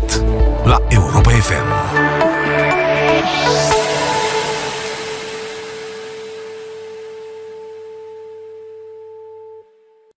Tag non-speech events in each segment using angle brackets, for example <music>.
Curat la Europa FM.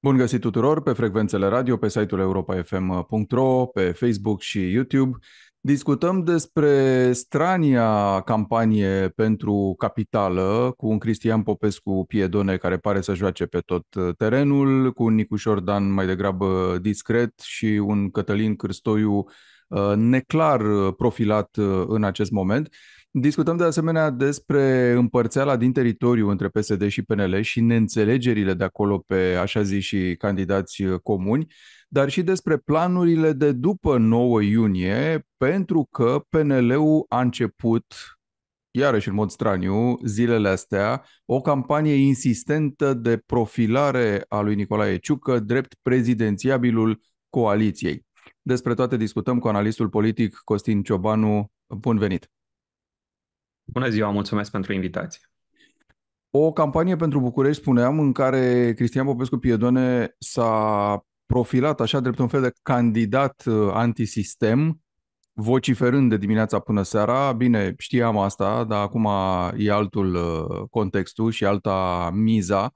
Bun găsit tuturor pe frecvențele radio, pe site-ul europafm.ro, pe Facebook și YouTube. Discutăm despre strania campanie pentru capitală cu un Cristian Popescu Piedone care pare să joace pe tot uh, terenul, cu un Nicușor Dan mai degrabă discret și un Cătălin Cârstoiu Uh, neclar uh, profilat uh, în acest moment. Discutăm de asemenea despre împărțeala din teritoriu între PSD și PNL și neînțelegerile de acolo pe așa zis și candidați comuni, dar și despre planurile de după 9 iunie, pentru că PNL-ul a început, iarăși în mod straniu, zilele astea, o campanie insistentă de profilare a lui Nicolae Ciucă drept prezidențiabilul coaliției. Despre toate discutăm cu analistul politic Costin Ciobanu. Bun venit! Bună ziua, mulțumesc pentru invitație! O campanie pentru București, spuneam, în care Cristian Popescu Piedone s-a profilat așa drept un fel de candidat uh, antisistem, vociferând de dimineața până seara. Bine, știam asta, dar acum e altul uh, contextul și alta miza.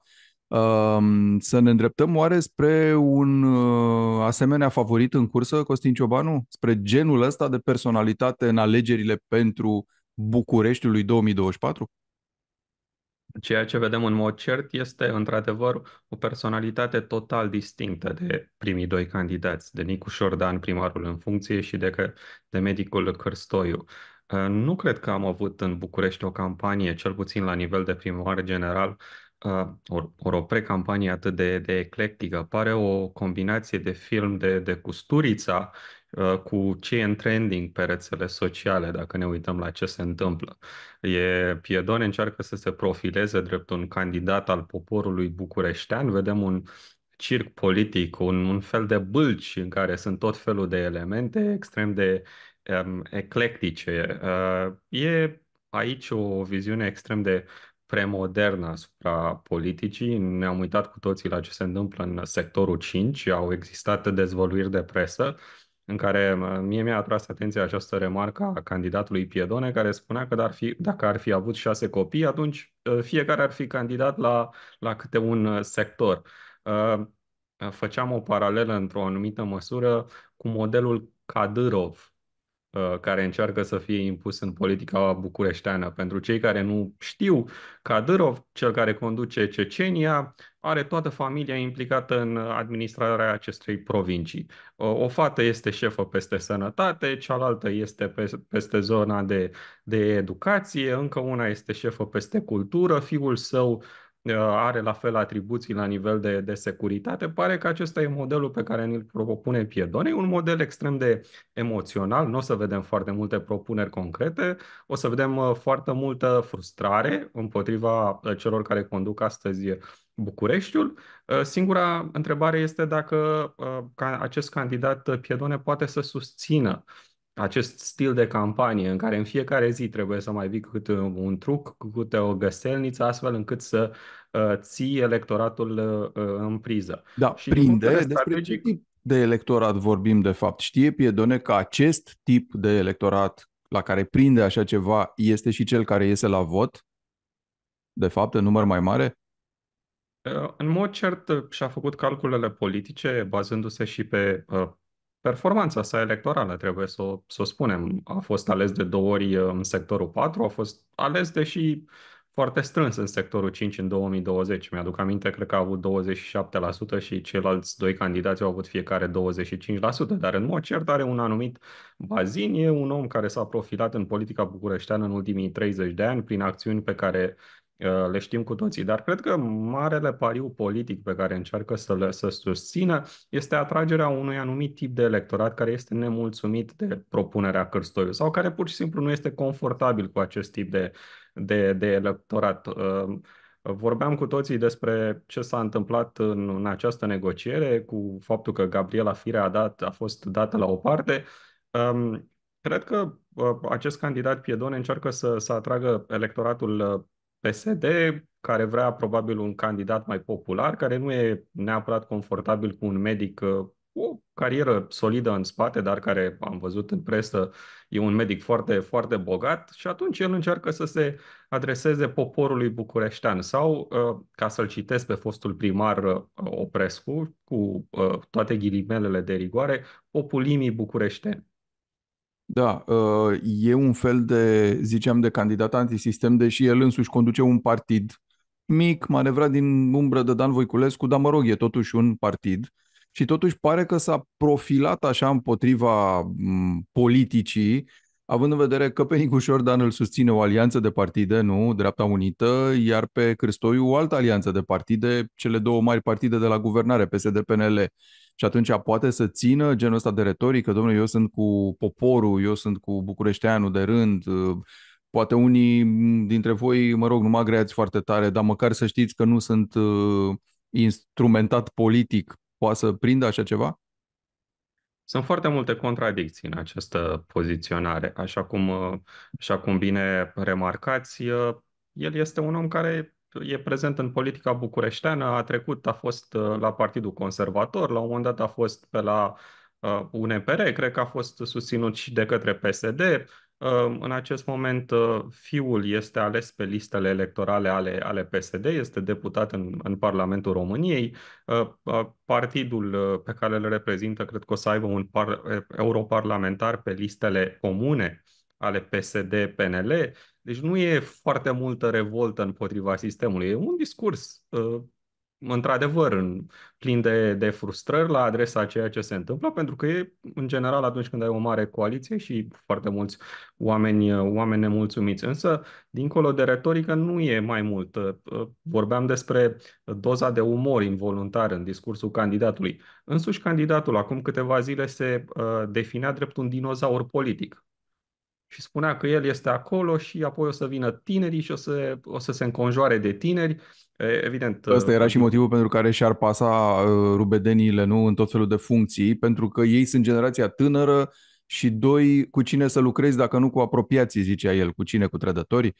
Să ne îndreptăm oare spre un uh, asemenea favorit în cursă, Costin Ciobanu? Spre genul ăsta de personalitate în alegerile pentru Bucureștiul lui 2024? Ceea ce vedem în mod cert este, într-adevăr, o personalitate total distinctă de primii doi candidați, de Nicu Șordan, primarul în funcție, și de, de medicul Cârstoiu. Uh, nu cred că am avut în București o campanie, cel puțin la nivel de primar general, ori or o precampanie atât de, de eclectică. Pare o combinație de film de, de Custurița cu ce e în trending pe rețele sociale, dacă ne uităm la ce se întâmplă. E, Piedone încearcă să se profileze drept un candidat al poporului bucureștean. Vedem un circ politic, un, un fel de bâlci în care sunt tot felul de elemente extrem de um, eclectice. Uh, e aici o viziune extrem de premodernă asupra politicii. Ne-am uitat cu toții la ce se întâmplă în sectorul 5. Au existat dezvăluiri de presă în care mie mi-a atras atenția această remarcă a candidatului Piedone, care spunea că dar fi, dacă ar fi avut șase copii, atunci ă, fiecare ar fi candidat la, la câte un ă, sector. Ă, făceam o paralelă într-o anumită măsură cu modelul Kadyrov Uh, care încearcă să fie impus în politica bucureșteană. Pentru cei care nu știu, Kadyrov, cel care conduce Cecenia, are toată familia implicată în administrarea acestei provincii. Uh, o fată este șefă peste sănătate, cealaltă este peste zona de, de educație, încă una este șefă peste cultură, fiul său uh, Uh, are la fel atribuții la nivel de, de securitate, pare că acesta e modelul pe care ne-l propune Piedone, un model extrem de emoțional, nu o să vedem foarte multe propuneri concrete, o să vedem uh, foarte multă frustrare împotriva uh, celor care conduc astăzi Bucureștiul. Singura întrebare este dacă acest candidat Piedone poate să susțină uh, acest stil de campanie în care în fiecare zi trebuie să mai vii câte un truc, câte o găselniță, astfel încât să uh, ții electoratul uh, uh în priză. Da, și prinde de despre ce tip de electorat vorbim de fapt. Știe Piedone că acest tip de electorat la care prinde așa ceva este și cel care iese la vot? De fapt, în număr mai mare? Uh, în mod cert uh, și-a făcut calculele politice bazându-se și pe uh, performanța sa electorală, trebuie să o, să o spunem. A fost ales de două ori uh, în sectorul 4, a fost ales deși foarte strâns în sectorul 5 în 2020. Mi-aduc aminte, cred că a avut 27% și ceilalți doi candidați au avut fiecare 25%, dar în mod cert are un anumit bazin. E un om care s-a profilat în politica bucureșteană în ultimii 30 de ani prin acțiuni pe care Uh, le știm cu toții, dar cred că marele pariu politic pe care încearcă să le să susțină este atragerea unui anumit tip de electorat care este nemulțumit de propunerea Cârstoiu sau care pur și simplu nu este confortabil cu acest tip de, de, de electorat. Uh, vorbeam cu toții despre ce s-a întâmplat în, în această negociere, cu faptul că Gabriela Firea a, dat, a fost dată la o parte. Um, cred că uh, acest candidat Piedone încearcă să, să atragă electoratul PSD, care vrea probabil un candidat mai popular, care nu e neapărat confortabil cu un medic uh, o carieră solidă în spate, dar care am văzut în presă, e un medic foarte, foarte bogat și atunci el încearcă să se adreseze poporului bucureștean sau, uh, ca să-l citesc pe fostul primar uh, Oprescu, cu toate ghilimelele de rigoare, populimii bucureșteni. Da, uh, e un fel de, ziceam, de candidat antisistem, deși el însuși conduce un partid mic, manevrat din umbră de Dan Voiculescu, dar mă rog, e totuși un partid. Și totuși pare că s-a profilat așa împotriva politicii, având în vedere că pe Nicușor Dan îl susține o alianță de partide, nu, Dreapta Unită, iar pe Cristoiu o altă alianță de partide, cele două mari partide de la guvernare, PSD-PNL. Și atunci poate să țină genul ăsta de retorică, domnule, eu sunt cu poporul, eu sunt cu bucureșteanul de rând, ă, poate unii dintre voi, mă rog, nu mă agreați foarte tare, dar măcar să știți că nu sunt ă, instrumentat politic, poate să prindă așa ceva? Sunt foarte multe contradicții în această poziționare. Așa cum, ă, așa cum bine remarcați, el este un om care e prezent în politica bucureșteană, a trecut, a fost uh, la Partidul Conservator, la un moment dat a fost pe la uh, UNPR, cred că a fost susținut și de către PSD. Uh, în acest moment, fiul este ales pe listele electorale ale, ale PSD, este deputat în, în Parlamentul României. Partidul pe care îl reprezintă, cred că o să aibă un par, europarlamentar pe listele comune ale PSD-PNL. Deci nu e foarte multă revoltă împotriva sistemului. E un discurs, uh, într-adevăr, plin de, de frustrări la adresa ceea ce se întâmplă, pentru că e, în general, atunci când ai o mare coaliție și foarte mulți oameni, uh, oameni nemulțumiți. Însă, dincolo de retorică, nu e mai mult. Uh, vorbeam despre doza de umor involuntar în discursul candidatului. Însuși, candidatul, acum câteva zile, se definea drept un dinozaur politic și spunea că el este acolo și apoi o să vină tinerii și o să, o să se înconjoare de tineri. Evident. Asta era uh, și motivul pentru care și-ar pasa uh, rubedeniile nu, în tot felul de funcții, pentru că ei sunt generația tânără și doi, cu cine să lucrezi dacă nu cu apropiații, zicea el, cu cine, cu trădătorii.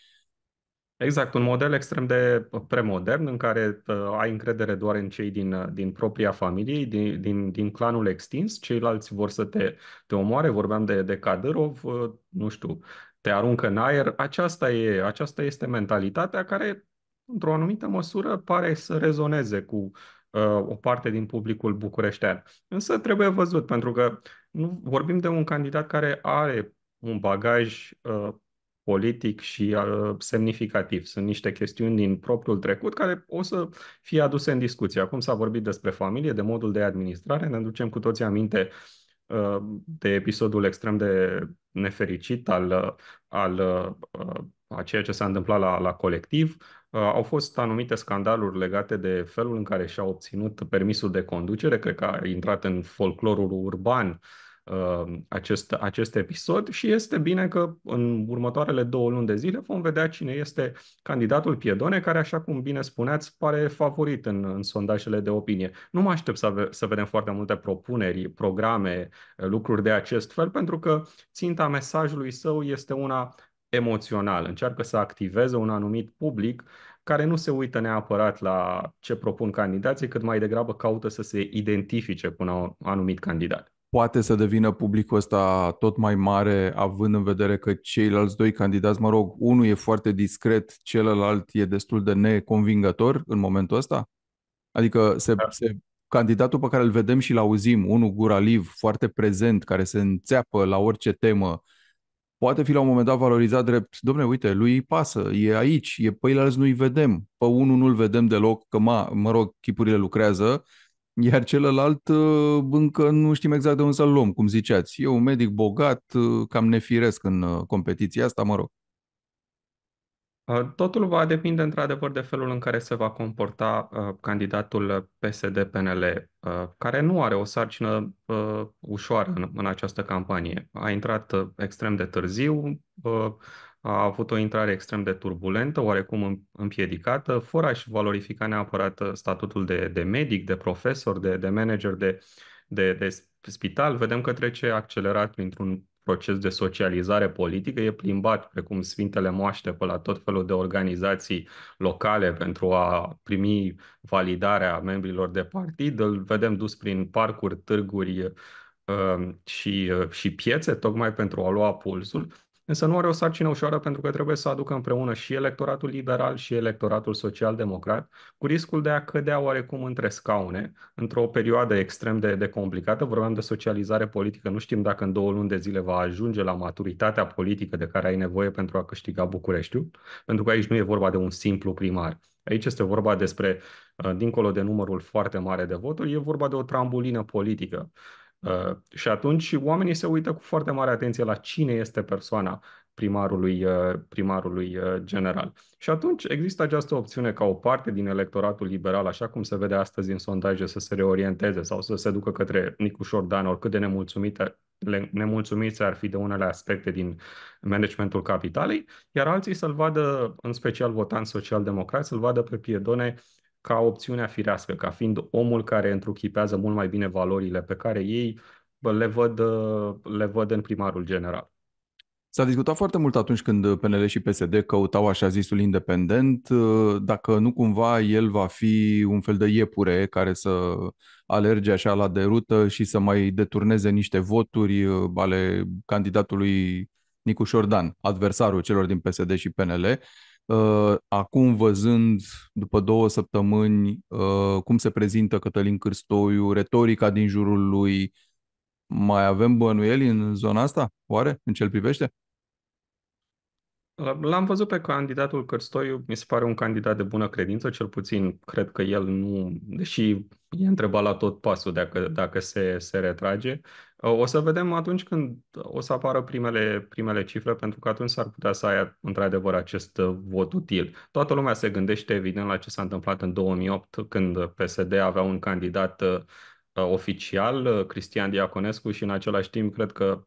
Exact, un model extrem de premodern în care uh, ai încredere doar în cei din, uh, din propria familie, din, din, din clanul extins, ceilalți vor să te, te omoare, vorbeam de, de Kadyrov, uh, nu știu, te aruncă în aer. Aceasta, e, aceasta este mentalitatea care, într-o anumită măsură, pare să rezoneze cu uh, o parte din publicul bucureștean. Însă trebuie văzut, pentru că nu vorbim de un candidat care are un bagaj uh, politic și uh, semnificativ. Sunt niște chestiuni din propriul trecut care o să fie aduse în discuție. Acum s-a vorbit despre familie, de modul de administrare, ne ducem cu toții aminte uh, de episodul extrem de nefericit al, uh, al a ceea ce s-a întâmplat la, la colectiv. Au fost anumite scandaluri legate de felul în care și-a obținut permisul de conducere, cred că a intrat în folclorul urban uh, Um, acest, acest episod și este bine că în următoarele două luni de zile vom vedea cine este candidatul Piedone, care, așa cum bine spuneați, pare favorit în, în sondajele de opinie. Nu mă aștept să, ave- să vedem foarte multe propuneri, programe, lucruri de acest fel, pentru că ținta mesajului său este una emoțională. Încearcă să activeze un anumit public care nu se uită neapărat la ce propun candidații, cât mai degrabă caută să se identifice cu un anumit candidat poate să devină publicul ăsta tot mai mare, având în vedere că ceilalți doi candidați, mă rog, unul e foarte discret, celălalt e destul de neconvingător în momentul ăsta? Adică se, da. se, candidatul pe care îl vedem și îl auzim, unul guraliv, foarte prezent, care se înțeapă la orice temă, poate fi la un moment dat valorizat drept, domne, uite, lui îi pasă, e aici, e pe păi alți nu-i vedem, pe unul nu-l vedem deloc, că, ma, mă rog, chipurile lucrează, iar celălalt uh, încă nu știm exact de unde să-l luăm, cum ziceați. E un medic bogat, uh, cam nefiresc în uh, competiția asta, mă rog. Totul va depinde într-adevăr de felul în care se va comporta candidatul PSD-PNL, care nu are o sarcină ușoară în această campanie. A intrat extrem de târziu, a avut o intrare extrem de turbulentă, oarecum împiedicată, fără a-și valorifica neapărat uh, statutul de, de medic, de profesor, de, de manager, de, de, de spital. Vedem că trece accelerat printr-un proces de socializare politică, e plimbat precum Sfintele Moaște pe la tot felul de organizații locale pentru a primi validarea membrilor de partid. Îl vedem dus prin parcuri, târguri uh, și, uh, și piețe, tocmai pentru a lua pulsul însă nu are o sarcină ușoară pentru că trebuie să aducă împreună și electoratul liberal și electoratul social-democrat, cu riscul de a cădea oarecum între scaune, într-o perioadă extrem de, de complicată. Vorbeam de socializare politică, nu știm dacă în două luni de zile va ajunge la maturitatea politică de care ai nevoie pentru a câștiga Bucureștiul, pentru că aici nu e vorba de un simplu primar. Aici este vorba despre, uh, dincolo de numărul foarte mare de voturi, e vorba de o trambulină politică. Uh, și atunci oamenii se uită cu foarte mare atenție la cine este persoana primarului, uh, primarului uh, general. Și atunci există această opțiune ca o parte din electoratul liberal, așa cum se vede astăzi în sondaje, să se reorienteze sau să se ducă către Nicu Șordan, oricât de nemulțumită le, nemulțumiți ar fi de unele aspecte din managementul capitalei, iar alții să-l vadă, în special votant social democrat să-l vadă pe Piedone ca opțiunea firească, ca fiind omul care întruchipează mult mai bine valorile pe care ei le văd, le văd în primarul general. S-a discutat foarte mult atunci când PNL și PSD căutau așa zisul independent, dacă nu cumva el va fi un fel de iepure care să alerge așa la derută și să mai deturneze niște voturi uh, ale candidatului Nicu Șordan, adversarul celor din PSD și PNL, Ă, acum văzând după două săptămâni ă, cum se prezintă Cătălin Cârstoiu, retorica din jurul lui, mai avem bănuieli în zona asta, oare, în ce privește? L-am văzut pe candidatul Cărstoiu, mi se pare un candidat de bună credință, cel puțin cred că el nu, deși e întrebat la tot pasul dacă, dacă se, se retrage, o să vedem atunci când o să apară primele, primele cifre, pentru că atunci s-ar putea să ai într-adevăr acest uh, vot util. Toată lumea se gândește evident la ce s-a întâmplat în 2008, când PSD avea un candidat uh, oficial, uh, Cristian Diaconescu, și în același timp cred că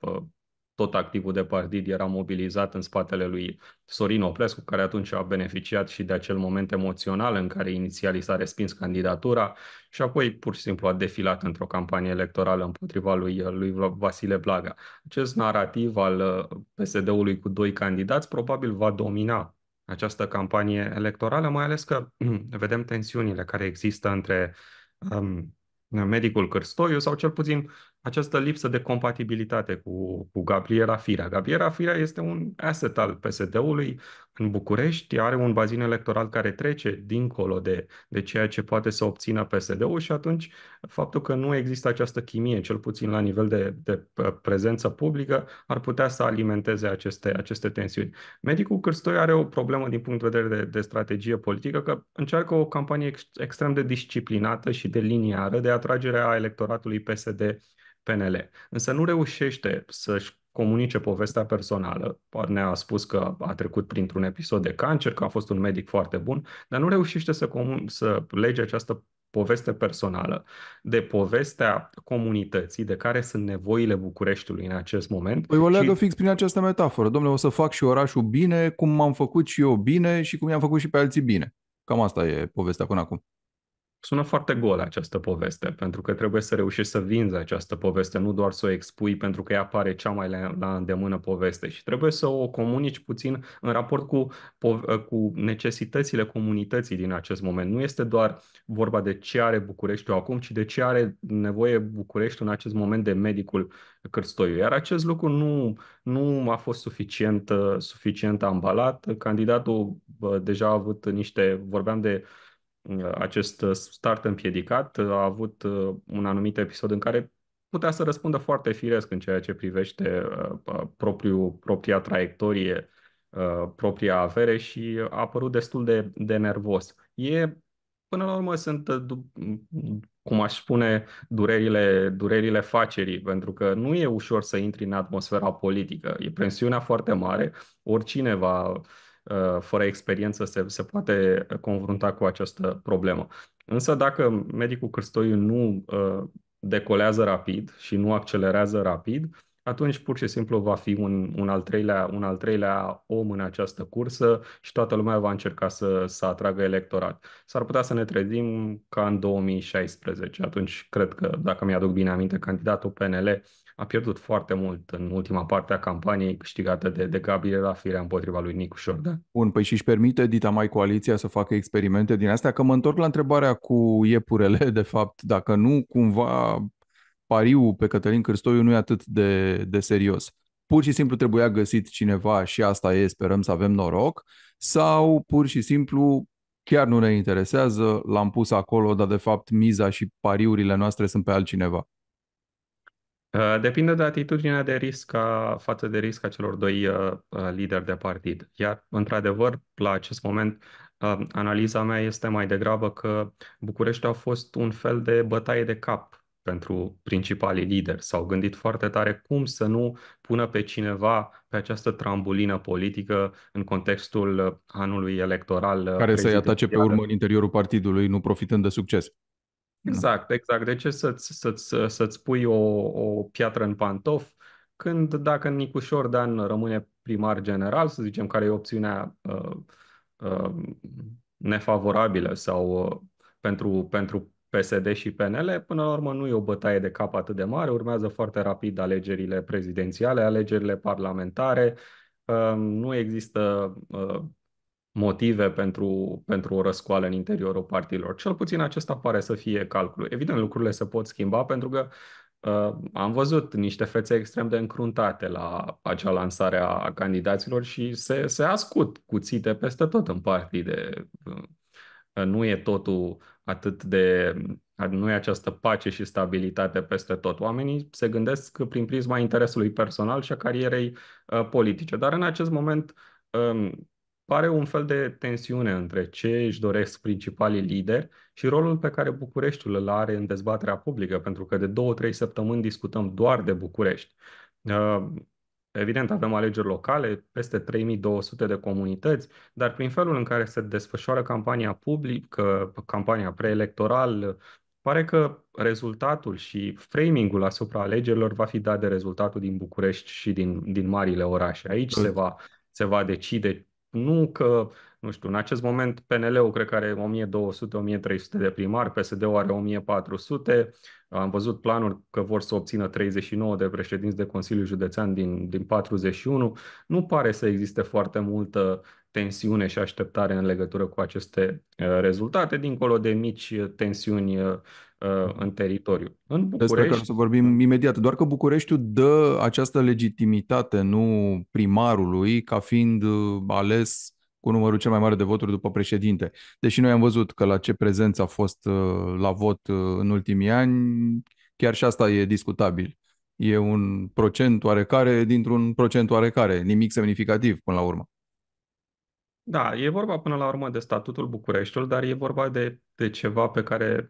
tot activul de partid era mobilizat în spatele lui Sorin Oprescu, care atunci a beneficiat și de acel moment emoțional în care inițial i s-a respins candidatura și apoi pur și simplu a defilat într-o campanie electorală împotriva lui, lui Vasile Blaga. Acest narativ al uh, PSD-ului cu doi candidați probabil va domina această campanie electorală, mai ales că <clears throat> vedem tensiunile care există între um, medicul Cârstoiu sau cel puțin această lipsă de compatibilitate cu, cu Gabriela Firea. Gabriela Firea este un asset al PSD-ului în București, are un bazin electoral care trece dincolo de, de ceea ce poate să obțină PSD-ul și atunci faptul că nu există această chimie, cel puțin la nivel de, de prezență publică, ar putea să alimenteze aceste, aceste tensiuni. Medicul Cârstoi are o problemă din punct de vedere de, de strategie politică, că încearcă o campanie ex, extrem de disciplinată și de liniară de atragerea electoratului PSD PNL. Însă nu reușește să-și comunice povestea personală. Ne-a spus că a trecut printr-un episod de cancer, că a fost un medic foarte bun, dar nu reușește să, comun- să lege această poveste personală, de povestea comunității, de care sunt nevoile Bucureștiului în acest moment. Păi o leagă și... fix prin această metaforă. Domnule, o să fac și orașul bine, cum am făcut și eu bine și cum i-am făcut și pe alții bine. Cam asta e povestea până acum sună foarte gol această poveste, pentru că trebuie să reușești să vinzi această poveste, nu doar să o expui, pentru că ea apare cea mai la, îndemână poveste și trebuie să o comunici puțin în raport cu, cu necesitățile comunității din acest moment. Nu este doar vorba de ce are Bucureștiul acum, ci de ce are nevoie București în acest moment de medicul Cârstoiu. Iar acest lucru nu, nu a fost suficient, suficient ambalat. Candidatul deja a avut niște, vorbeam de uh, acest start împiedicat a avut uh, un anumit episod în care putea să răspundă foarte firesc în ceea ce privește uh, uh, propriu, propria traiectorie, propria avere și a apărut destul de, de nervos. E, până la urmă, sunt, cum aș spune, durerile, durerile facerii, pentru că nu e ușor să intri în atmosfera politică. E presiunea foarte mare, oricine va Uh, fără experiență se, se poate confrunta cu această problemă. Însă dacă medicul Cârstoiu nu uh, decolează rapid și nu accelerează rapid, atunci pur și simplu va fi un, un, al treilea, un al treilea om în această cursă și toată lumea va încerca să, să atragă electorat. S-ar putea să ne trezim ca în 2016. Atunci, cred că, dacă mi-aduc bine aminte, candidatul PNL a pierdut foarte mult în ultima parte a campaniei câștigată de, de la Firea împotriva lui Nicu Șordan. Bun, păi și își permite Dita Mai Coaliția să facă experimente din astea? Că mă întorc la întrebarea cu iepurele, de fapt, dacă nu cumva pariul pe Cătălin Cârstoiu nu e atât de, de serios. Pur și simplu trebuia găsit cineva și asta e, sperăm să avem noroc, sau pur și simplu chiar nu ne interesează, l-am pus acolo, dar de fapt miza și pariurile noastre sunt pe altcineva. Ă, depinde de atitudinea de risc a, față de risc a celor doi uh, lideri de partid. Iar, într-adevăr, la acest moment, uh, analiza mea este mai degrabă că București a fost un fel de bătaie de cap pentru principalii lideri. S-au gândit foarte tare cum să nu pună pe cineva pe această trambulină politică în contextul anului electoral. Care să-i atace pe urmă în interiorul partidului, nu profitând de succes. Da. Exact, exact. De ce să-ți, să-ți, să-ți pui o, o piatră în pantof când dacă Nicușor Dan rămâne primar general, să zicem, care e opțiunea uh, uh, nefavorabilă sau uh, pentru, pentru PSD și PNL, până la urmă nu e o bătaie de cap atât de mare, urmează foarte rapid alegerile prezidențiale, alegerile parlamentare, nu există motive pentru, pentru o răscoală în interiorul partidelor. Cel puțin acesta pare să fie calculul. Evident, lucrurile se pot schimba pentru că uh, am văzut niște fețe extrem de încruntate la acea lansare a candidaților și se, se ascut cuțite peste tot în partide. Uh, nu e totul atât de nu e această pace și stabilitate peste tot. Oamenii se gândesc prin prisma interesului personal și a carierei uh, politice. Dar în acest moment um, pare un fel de tensiune între ce își doresc principalii lideri și rolul pe care Bucureștiul îl are în dezbaterea publică, pentru că de două, trei săptămâni discutăm doar de București. Uh, evident, avem alegeri locale, peste 3200 de comunități, dar prin felul în care se desfășoară campania publică, campania preelectorală, pare că rezultatul și framing-ul asupra alegerilor va fi dat de rezultatul din București și din, din marile orașe. Aici se va, se va decide nu că, nu știu, în acest moment PNL-ul cred că are 1200-1300 de primari, PSD-ul are 1400, am văzut planuri că vor să obțină 39 de președinți de Consiliu Județean din, din 41. Nu pare să existe foarte multă tensiune și așteptare în legătură cu aceste uh, rezultate, dincolo de mici uh, tensiuni uh, în teritoriu. În București... Despre care să vorbim imediat, doar că Bucureștiul dă această legitimitate, nu primarului, ca fiind ales cu numărul cel mai mare de voturi după președinte. Deși noi am văzut că la ce prezență a fost la vot în ultimii ani, chiar și asta e discutabil. E un procent oarecare dintr-un procent oarecare, nimic semnificativ până la urmă. Da, e vorba până la urmă de statutul Bucureștiului, dar e vorba de, de ceva pe care,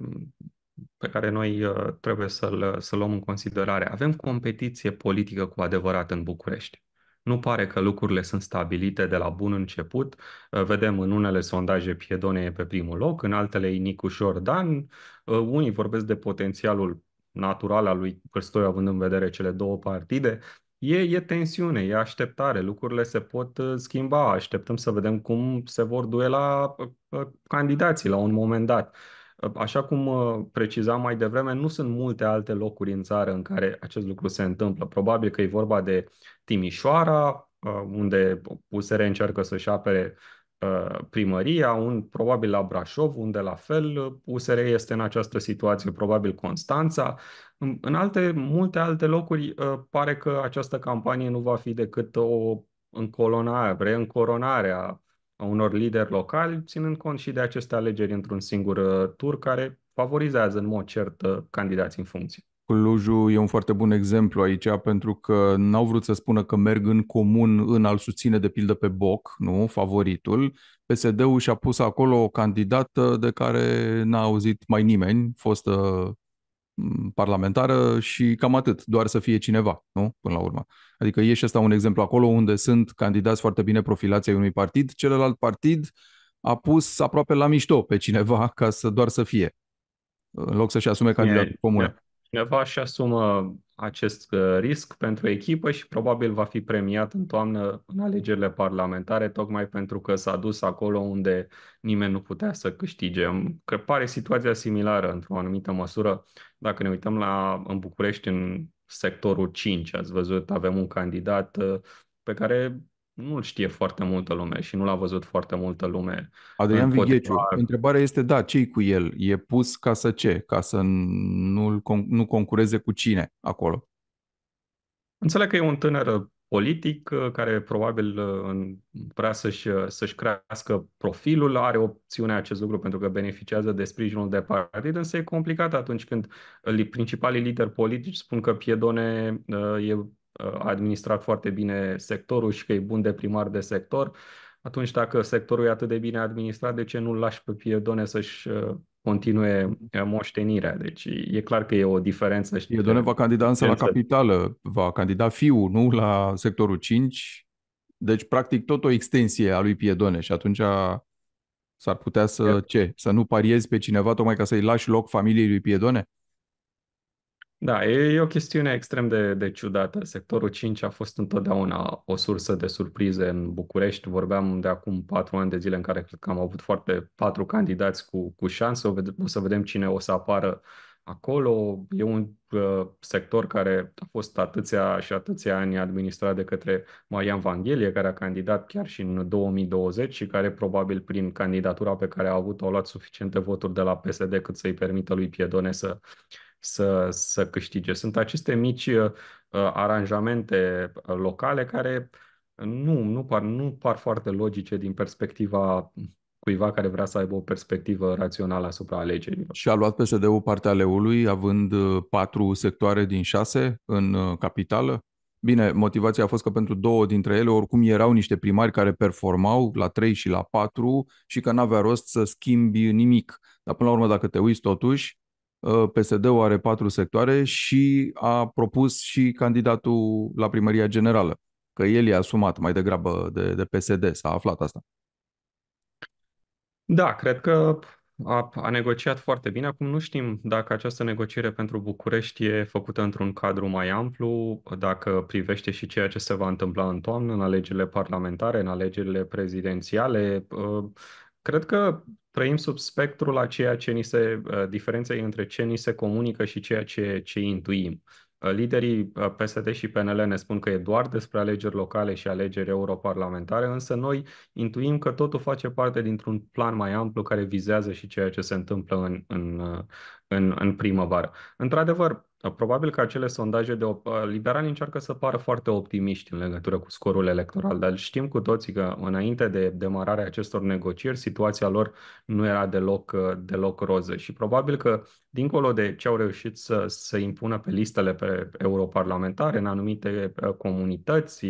pe care noi uh, trebuie să-l, să luăm în considerare. Avem competiție politică cu adevărat în București. Nu pare că lucrurile sunt stabilite de la bun început. Uh, vedem în unele sondaje Piedone e pe primul loc, în altele Nicu Jordan. Uh, unii vorbesc de potențialul natural al lui Călstoi, având în vedere cele două partide. E, e tensiune, e așteptare, lucrurile se pot uh, schimba, așteptăm să vedem cum se vor duela uh, uh, candidații la un moment dat. Așa cum precizam mai devreme, nu sunt multe alte locuri în țară în care acest lucru se întâmplă. Probabil că e vorba de Timișoara, unde USR încearcă să-și apere Uh, primăria, un, probabil la Brașov, unde la fel USR uh, este în această situație, probabil Constanța. În, în alte, multe alte locuri uh, pare că această campanie nu va fi decât o încolonare, încoronare a unor lideri locali, ținând cont și de aceste alegeri într-un singur tur care favorizează în mod cert candidații în funcție. Clujul e un foarte bun exemplu aici, pentru că n-au vrut să spună că merg în comun în al susține, de pildă, pe Boc, nu? favoritul. PSD-ul și-a pus acolo o candidată de care n-a auzit mai nimeni, fostă mm, parlamentară și cam atât, doar să fie cineva, nu? Până la urmă. Adică e și asta un exemplu acolo unde sunt candidați foarte bine profilați ai unui partid, celălalt partid a pus aproape la mișto pe cineva ca să doar să fie, în loc să-și asume candidatul Yeah cineva și asumă acest uh, risc pentru echipă și probabil va fi premiat în toamnă în alegerile parlamentare, tocmai pentru că s-a dus acolo unde nimeni nu putea să câștige. Că pare situația similară într-o anumită măsură. Dacă ne uităm la în București, în sectorul 5, ați văzut, avem un candidat uh, pe care nu știe foarte multă lume și nu l-a văzut foarte multă lume. Adrian Vigheciu, întrebarea este, da, ce cu el? E pus ca să ce? Ca să nu nu concureze cu cine acolo? Înțeleg că e un tânăr politic care probabil uh, vrea să-și, uh, să-și crească profilul, are opțiunea acest lucru pentru că beneficiază de sprijinul de partid, însă e complicat atunci când principalii lideri politici spun că Piedone uh, e Uh, a administrat foarte bine sectorul și că e bun de primar de sector, atunci dacă sectorul e atât de bine administrat, de ce nu-l lași pe Piedone să-și uh, continue uh, moștenirea? Deci e clar că e o diferență. Știi? Piedone va candida însă la capitală, va candida fiul, nu la sectorul 5, deci practic tot o extensie a lui Piedone și atunci s-ar putea să ce? Să nu pariezi pe cineva tocmai ca să-i lași loc familiei lui Piedone? Da, e, e o chestiune extrem de, de ciudată. Sectorul 5 a fost întotdeauna o sursă de surprize în București. Vorbeam de acum patru ani de zile în care cred că am avut foarte patru candidați cu, cu șanse. O, o să vedem cine o să apară acolo. E un uh, sector care a fost atâția și atâția ani administrat de către Marian Vanghelie, care a candidat chiar și în 2020 și care probabil prin candidatura pe care a avut-o a luat suficiente voturi de la PSD cât să-i permită lui Piedone să să, să câștige. Sunt aceste mici uh, aranjamente locale care nu, nu, par, nu par foarte logice din perspectiva cuiva care vrea să aibă o perspectivă rațională asupra alegerilor. Și a luat PSD-ul partea leului, având uh, patru sectoare din șase în uh, capitală? Bine, motivația a fost că pentru două dintre ele oricum erau niște primari care performau la 3 și la 4 și că n-avea rost să schimbi nimic. Dar până la urmă, dacă te uiți totuși, Ă, PSD-ul are patru sectoare și a propus și candidatul la primăria generală, că el i-a asumat mai degrabă de, de PSD, s-a aflat asta. Da, cred că a, a negociat foarte bine. Acum nu știm dacă această negociere pentru București e făcută într-un cadru mai amplu, dacă privește și ceea ce se va întâmpla în toamnă, în alegerile parlamentare, în alegerile prezidențiale. Ă, Cred că trăim sub spectrul a ceea ce ni se, uh, diferenței între ce ni se comunică și ceea ce, ce intuim. Uh, liderii uh, PSD și PNL ne spun că e doar despre alegeri locale și alegeri europarlamentare, însă noi intuim că totul face parte dintr-un plan mai amplu care vizează și ceea ce se întâmplă în, în, în, în primăvară. Într-adevăr, probabil că acele sondaje de op- liberali încearcă să pară foarte optimiști în legătură cu scorul electoral, dar știm cu toții că înainte de demararea acestor negocieri, situația lor nu era deloc, deloc roză și probabil că, dincolo de ce au reușit să se impună pe listele pe europarlamentare în anumite comunități,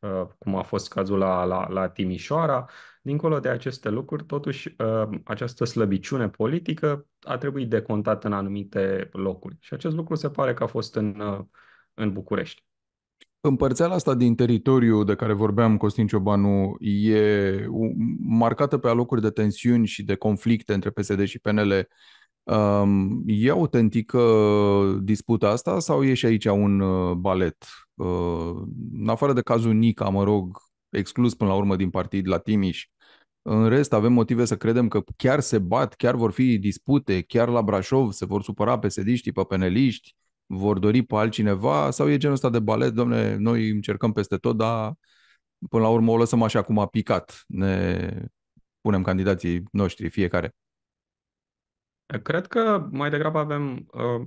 Uh, cum a fost cazul la, la, la Timișoara. Dincolo de aceste lucruri, totuși, uh, această slăbiciune politică a trebuit decontată în anumite locuri. Și acest lucru se pare că a fost în, uh, în București. Împărțeala asta din teritoriu de care vorbeam, Costin Ciobanu, e marcată pe alocuri de tensiuni și de conflicte între PSD și PNL Um, e autentică disputa asta sau e și aici un uh, balet? Uh, în afară de cazul Nica, mă rog, exclus până la urmă din partid la Timiș, în rest avem motive să credem că chiar se bat, chiar vor fi dispute, chiar la Brașov se vor supăra sediștii, pe peneliști, vor dori pe altcineva sau e genul ăsta de balet, domne, noi încercăm peste tot, dar până la urmă o lăsăm așa cum a picat. Ne punem candidații noștri fiecare. Cred că mai degrabă avem uh,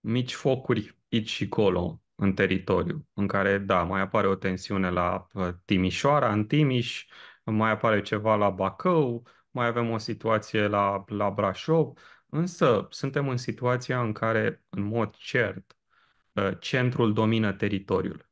mici focuri aici și colo în teritoriu, în care, da, mai apare o tensiune la uh, Timișoara, în Timiș, mai apare ceva la Bacău, mai avem o situație la, la Brașov, însă suntem în situația în care, în mod cert, uh, centrul domină teritoriul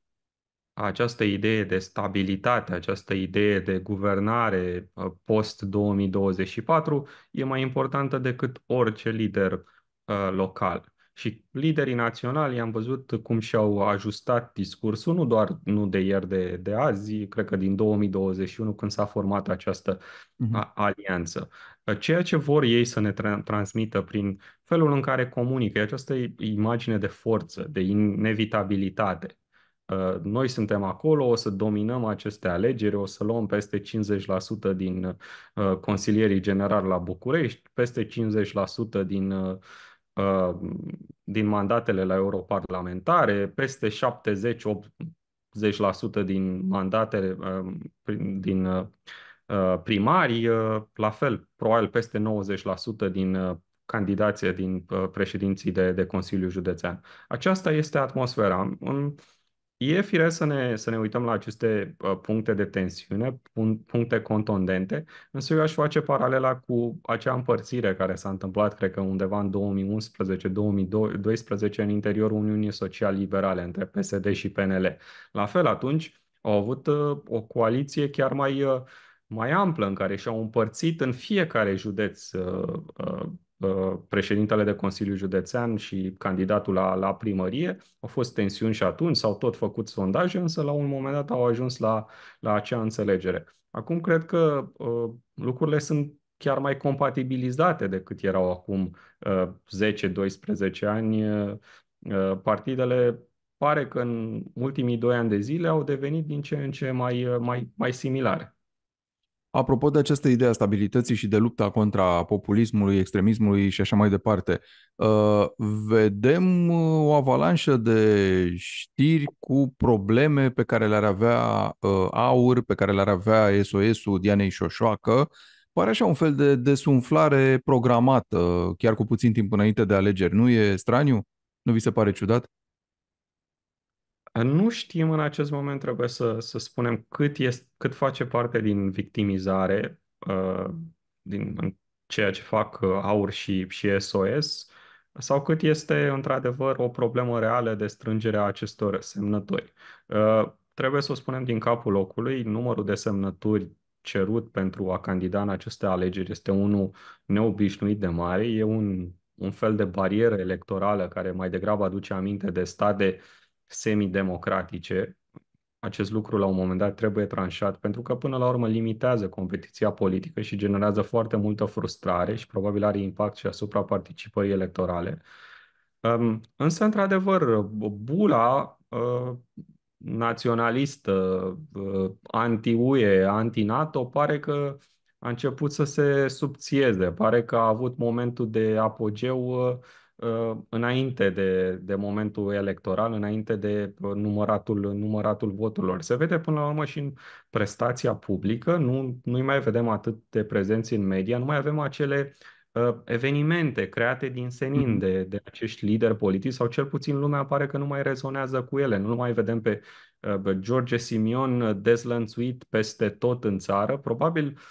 această idee de stabilitate, această idee de guvernare uh, post-2024 e mai importantă decât orice lider uh, local. Și liderii naționali am văzut cum și-au ajustat discursul, nu doar nu de ieri de, de azi, cred că din 2021 când s-a format această uh-huh. alianță. Uh, ceea ce vor ei să ne tra- transmită prin felul în care comunică, această imagine de forță, de inevitabilitate, Ă, noi suntem acolo, o să dominăm aceste alegeri, o să luăm peste 50% din ă, consilierii generali la București, peste 50% din ă, din mandatele la europarlamentare, peste 70-80% din mandatele din primari, la fel, probabil peste 90% din candidație din președinții de, de Consiliu Județean. Aceasta este atmosfera. În, E firesc să ne, să ne uităm la aceste uh, puncte de tensiune, pun, puncte contondente, însă eu aș face paralela cu acea împărțire care s-a întâmplat, cred că undeva în 2011-2012, în interiorul Uniunii Social-Liberale, între PSD și PNL. La fel, atunci au avut uh, o coaliție chiar mai, uh, mai amplă, în care și-au împărțit în fiecare județ uh, uh, Uh, președintele de Consiliu Județean și candidatul la, la primărie. Au fost tensiuni și atunci, s-au tot făcut sondaje, însă la un moment dat au ajuns la, la acea înțelegere. Acum cred că uh, lucrurile sunt chiar mai compatibilizate decât erau acum uh, 10-12 ani. Uh, uh, partidele pare că în ultimii doi ani de zile au devenit din ce în ce mai, uh, mai, mai similare. Apropo de această idee a stabilității și de lupta contra populismului, extremismului și așa mai departe, uh, vedem uh, o avalanșă de știri cu probleme pe care le-ar avea uh, AUR, pe care le-ar avea SOS-ul Dianei Șoșoacă. Pare așa un fel de desumflare programată, chiar cu puțin timp înainte de alegeri. Nu e straniu? Nu vi se pare ciudat? Nu știm în acest moment, trebuie să, să spunem cât, este, cât face parte din victimizare, uh, din ceea ce fac uh, AUR și, și SOS, sau cât este într-adevăr o problemă reală de strângere a acestor semnături. Uh, trebuie să o spunem din capul locului, numărul de semnături cerut pentru a candida în aceste alegeri este unul neobișnuit de mare, e un, un fel de barieră electorală care mai degrabă aduce aminte de state semidemocratice, acest lucru la un moment dat trebuie tranșat, pentru că până la urmă limitează competiția politică și generează foarte multă frustrare și probabil are impact și asupra participării electorale. Ehm, însă, într-adevăr, bula ă, naționalistă, ă, anti-UE, anti-NATO, pare că a început să se subțieze, pare că a avut momentul de apogeu ă, Ă, înainte de, de momentul electoral, înainte de ă, număratul, număratul voturilor. Se vede până la urmă și în prestația publică, nu, nu mai vedem atât de prezenți în media, nu mai avem acele uh, evenimente create din senin mm-hmm. de, de acești lideri politici sau cel puțin lumea pare că nu mai rezonează cu ele. Nu mai vedem pe uh, George Simion dezlănțuit peste tot în țară. Probabil uh,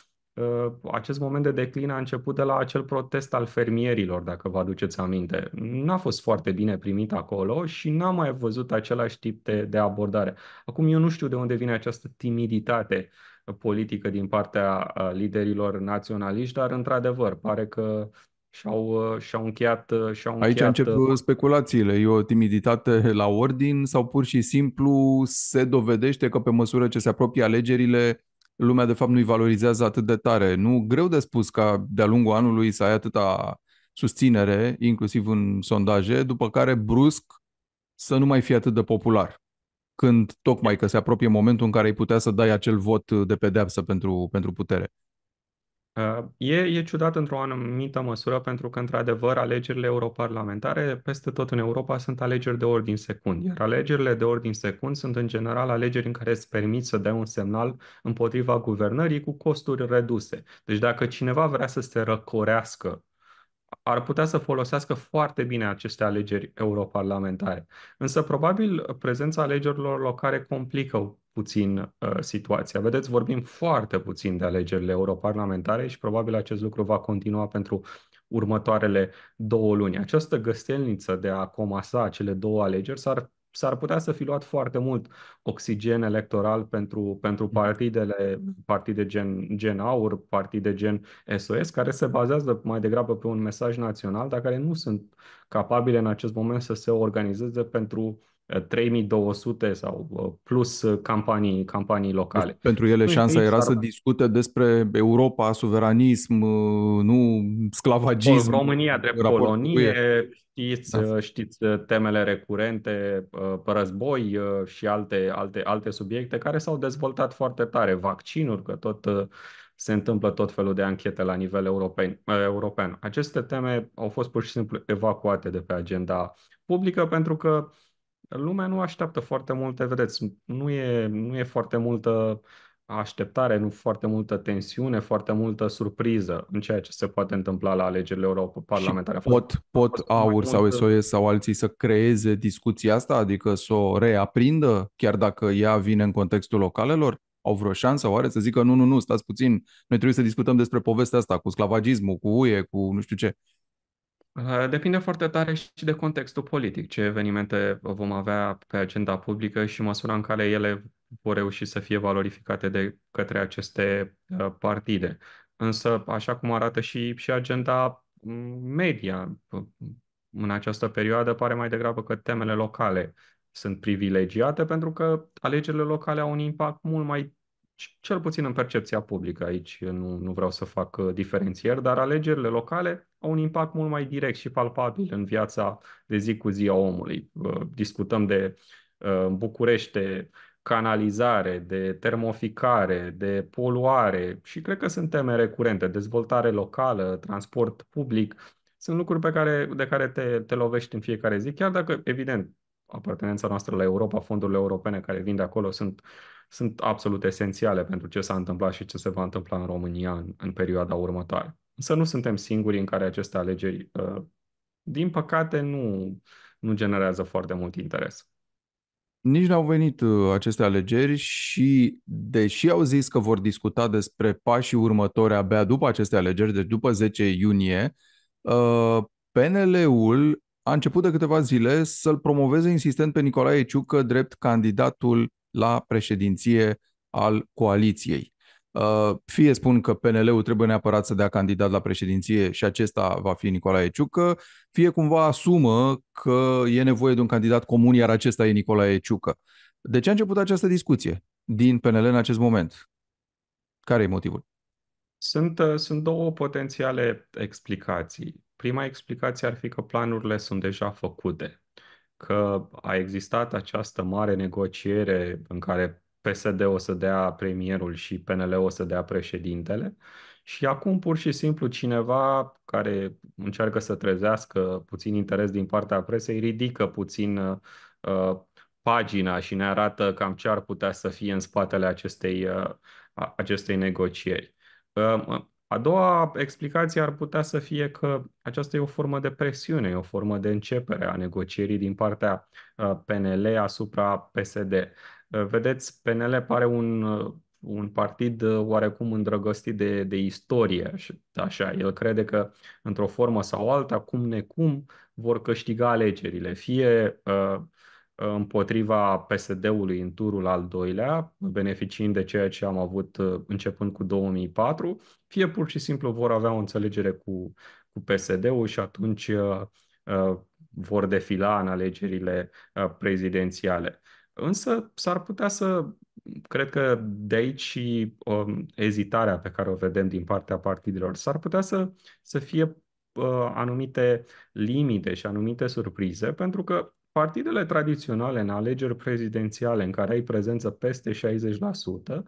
Ă, acest moment de declin a început de la acel protest al fermierilor, dacă vă aduceți aminte. N-a fost foarte bine primit acolo și n-am mai văzut același tip de, de abordare. Acum eu nu știu de unde vine această timiditate politică din partea liderilor naționaliști, dar într-adevăr pare că și-au, ă, și-au încheiat... Ă, și-au încheiat... Aici încep speculațiile. E o timiditate la ordin sau pur și simplu se dovedește că pe măsură ce se apropie alegerile, lumea de fapt nu-i valorizează atât de tare. Nu greu de spus ca de-a lungul anului să ai atâta susținere, inclusiv în sondaje, după care brusc să nu mai fie atât de popular. Când tocmai că se apropie momentul în care ai putea să dai acel vot de pedeapsă pentru, pentru putere. E, e ciudat într-o anumită măsură pentru că, într-adevăr, alegerile europarlamentare peste tot în Europa sunt alegeri de ordin secund, iar alegerile de ordin secund sunt în general alegeri în care îți permit să dai un semnal împotriva guvernării cu costuri reduse. Deci dacă cineva vrea să se răcorească ar putea să folosească foarte bine aceste alegeri europarlamentare. Însă, probabil, prezența alegerilor locale complică puțin uh, situația. Vedeți, vorbim foarte puțin de alegerile europarlamentare și probabil acest lucru va continua pentru următoarele două luni. Această găstelniță de a comasa cele două alegeri s-ar s-ar putea să fi luat foarte mult oxigen electoral pentru, pentru mm. partidele, partide gen, gen AUR, partide gen SOS, care se bazează mai degrabă pe un mesaj național, dar care nu sunt capabile în acest moment să se organizeze pentru 3200 sau plus uh, campanii, campanii locale. Deci, pentru ele șansa era să discute despre Europa, suveranism, uh, nu sclavagism. România drept colonie, știți, da. Uh, știți temele recurente, război și alte, alte, alte subiecte care s-au dezvoltat foarte tare. Vaccinuri, că tot se întâmplă tot felul de anchete la nivel european. european. Aceste teme au fost pur și simplu evacuate de pe agenda publică pentru că uh, lumea nu așteaptă foarte multe, vedeți, nu e, nu e foarte multă așteptare, nu foarte multă tensiune, foarte multă surpriză în ceea ce se poate întâmpla la alegerile europarlamentare. Pot, pot AUR sau SOE sau alții să creeze discuția asta, adică să o reaprindă, chiar dacă ea vine în contextul localelor? Au vreo șansă oare să zică nu, nu, nu, stați puțin, noi trebuie să discutăm despre povestea asta cu sclavagismul, cu UE, cu nu știu ce. Eh, depinde foarte tare și de contextul politic, ce evenimente vom avea pe agenda publică și măsura în care ele vor reuși să fie valorificate de către aceste eh, partide. Însă, așa cum arată și, și agenda mm, media în această perioadă, pare mai degrabă că temele locale sunt privilegiate pentru că alegerile locale au un impact mult mai cel puțin în percepția publică aici, nu, nu vreau să fac eh, diferențieri, dar alegerile locale au un impact mult mai direct și palpabil în viața de zi cu zi a omului. Discutăm de ă, Bucurește, canalizare, de termoficare, de poluare și cred că sunt teme recurente, dezvoltare locală, transport public, sunt lucruri pe care, de care te, te lovești în fiecare zi, chiar dacă, evident, apartenența noastră la Europa, fondurile europene care vin de acolo sunt, sunt absolut esențiale pentru ce s-a întâmplat și ce se va întâmpla în România în, în perioada următoare. Să nu suntem singuri în care aceste alegeri, uh, din păcate, nu, nu generează foarte mult interes. Nici n-au venit uh, aceste alegeri și, deși au zis că vor discuta despre pașii următori abia după aceste alegeri, deci după 10 iunie, uh, PNL-ul a început de câteva zile să-l promoveze insistent pe Nicolae Ciucă drept candidatul la președinție al coaliției. Uh, fie spun că PNL-ul trebuie neapărat să dea candidat la președinție și acesta va fi Nicolae Ciucă, fie cumva asumă că e nevoie de un candidat comun, iar acesta e Nicolae Ciucă. De ce a început această discuție din PNL în acest moment? Care e motivul? Sunt, uh, sunt două potențiale explicații. Prima explicație ar fi că planurile sunt deja făcute, că a existat această mare negociere în care PSD o să dea premierul și PNL o să dea președintele. Și acum pur și simplu cineva care încearcă să trezească puțin interes din partea presei ridică puțin uh, pagina și ne arată cam ce ar putea să fie în spatele acestei, uh, acestei negocieri. Uh, a doua explicație ar putea să fie că aceasta e o formă de presiune, e o formă de începere a negocierii din partea uh, PNL asupra PSD. Ă, vedeți, PNL pare un, ă, un partid ă, oarecum îndrăgostit de, de istorie. Așa, el crede că, într-o formă sau alta, cum necum, vor câștiga alegerile. Fie împotriva PSD-ului în turul al doilea, beneficiind de ceea ce am avut începând cu 2004, fie pur și simplu vor avea o înțelegere cu, cu PSD-ul și atunci uh, vor defila în alegerile uh, prezidențiale. Însă s-ar putea să, cred că de aici și um, ezitarea pe care o vedem din partea partidelor, s-ar putea să, să fie uh, anumite limite și anumite surprize, pentru că partidele tradiționale în alegeri prezidențiale în care ai prezență peste 60%,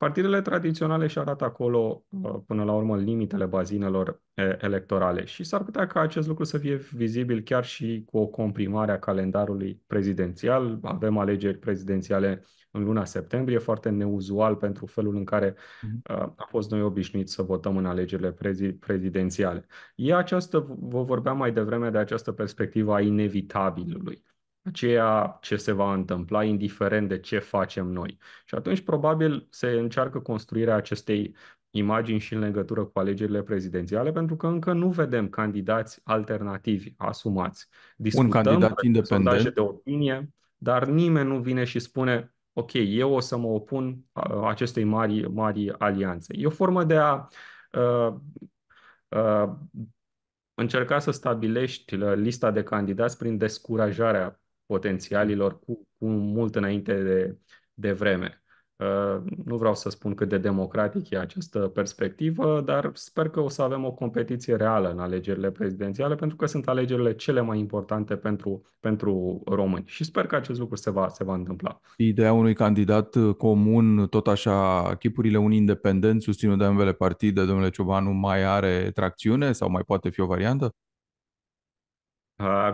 Partidele tradiționale și arată acolo, uh, până la urmă, limitele bazinelor electorale și s-ar putea ca acest lucru să fie vizibil chiar și cu o comprimare a calendarului prezidențial. Avem alegeri prezidențiale în luna septembrie, foarte neuzual pentru felul în care mm-hmm. uh, a fost noi obișnuiți să votăm în alegerile prezi- prezidențiale. E această, vă vorbeam mai devreme de această perspectivă a inevitabilului ceea ce se va întâmpla, indiferent de ce facem noi. Și atunci, probabil, se încearcă construirea acestei imagini și în legătură cu alegerile prezidențiale, pentru că încă nu vedem candidați alternativi asumați. Discutăm Un candidat independent. de opinie, dar nimeni nu vine și spune ok, eu o să mă opun acestei mari, mari alianțe. E o formă de a uh, uh, încerca să stabilești ă, lista de candidați prin descurajarea potențialilor cu, cu mult înainte de, de vreme. Uh, nu vreau să spun cât de democratic e această perspectivă, dar sper că o să avem o competiție reală în alegerile prezidențiale, pentru că sunt alegerile cele mai importante pentru, pentru români. Și sper că acest lucru se va, se va întâmpla. Ideea unui candidat uh, comun, tot așa, chipurile un independenți, susținut de ambele partide, domnule Ciobanu, mai are tracțiune sau mai poate fi o variantă?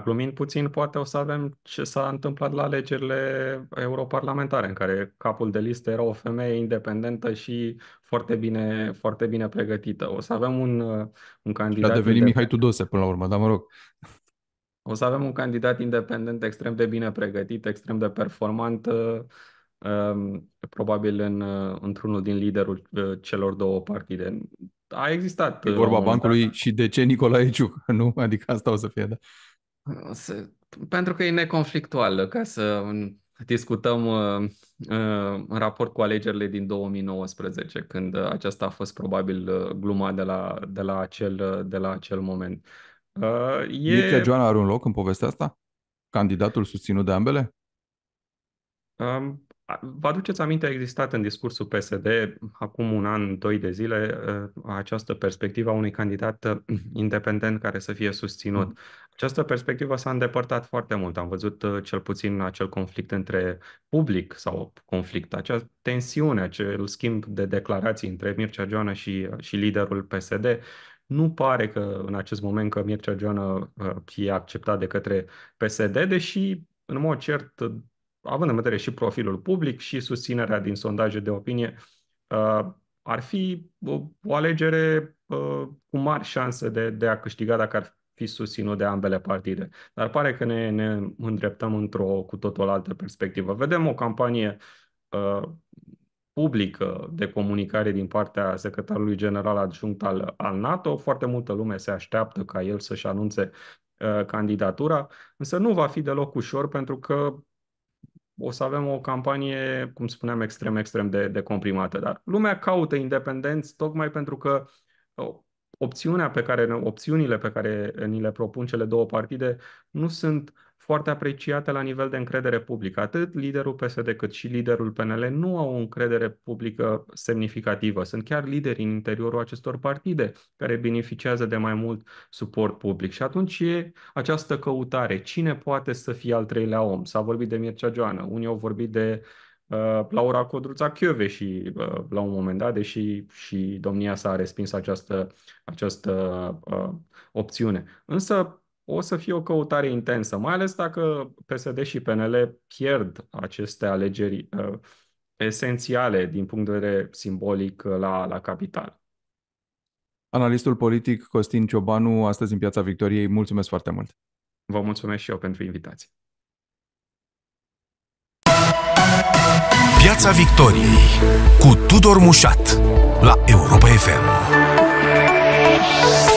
Glumind puțin, poate o să avem ce s-a întâmplat la alegerile europarlamentare, în care capul de listă era o femeie independentă și foarte bine, foarte bine pregătită. O să avem un, un candidat... A devenit Mihai Tudose până la urmă, dar mă rog. O să avem un candidat independent extrem de bine pregătit, extrem de performant, um, probabil în, într-unul din liderul uh, celor două partide. A existat. E vorba bancului dat. și de ce Nicolae Ciuc, <laughs> nu? Adică asta o să fie, da. Se, pentru că e neconflictuală, ca să discutăm uh, uh, în raport cu alegerile din 2019, când aceasta a fost probabil uh, gluma de la, de la, acel, uh, de la acel moment. Uh, e... Mircea Joana are un loc în povestea asta? Candidatul susținut de ambele? Um, Vă aduceți aminte, a existat în discursul PSD acum un an, doi de zile, ă, această perspectivă a unui candidat ă, independent care să fie susținut. Această perspectivă s-a îndepărtat foarte mult. Am văzut ă, cel puțin acel conflict între public sau conflict, acea tensiune, acel schimb de declarații între Mircea Joană și, și liderul PSD. Nu pare că în acest moment că Mircea Joană e acceptat de către PSD, deși în mod cert, având în vedere și profilul public și susținerea din sondaje de opinie, uh, ar fi uh, o alegere uh, cu mari șanse de, de a câștiga dacă ar fi susținut de ambele partide. Dar pare că ne, ne îndreptăm într-o cu totul altă perspectivă. Vedem o campanie uh, publică de comunicare din partea secretarului general adjunct al, al NATO. Foarte multă lume se așteaptă ca el să-și anunțe uh, candidatura, însă nu va fi deloc ușor pentru că o să avem o campanie, cum spuneam, extrem, extrem de, de comprimată. Dar lumea caută independenți tocmai pentru că opțiunea pe care, opțiunile pe care ni le propun cele două partide nu sunt foarte apreciate la nivel de încredere publică. Atât liderul PSD cât și liderul PNL nu au o încredere publică semnificativă. Sunt chiar lideri în interiorul acestor partide care beneficiază de mai mult suport public. Și atunci e această căutare. Cine poate să fie al treilea om? S-a vorbit de Mircea Joană, unii au vorbit de uh, Uh, Laura Codruța Chiove și uh, la un moment dat, deși și domnia sa a respins această, această uh, opțiune. Însă o să fie o căutare intensă, mai ales dacă PSD și PNL pierd aceste alegeri uh, esențiale din punct de vedere simbolic uh, la, la capital. Analistul politic Costin Ciobanu, astăzi în Piața Victoriei, mulțumesc foarte mult! Vă mulțumesc și eu pentru invitație! Piața Victoriei cu Tudor Mușat la Europa FM.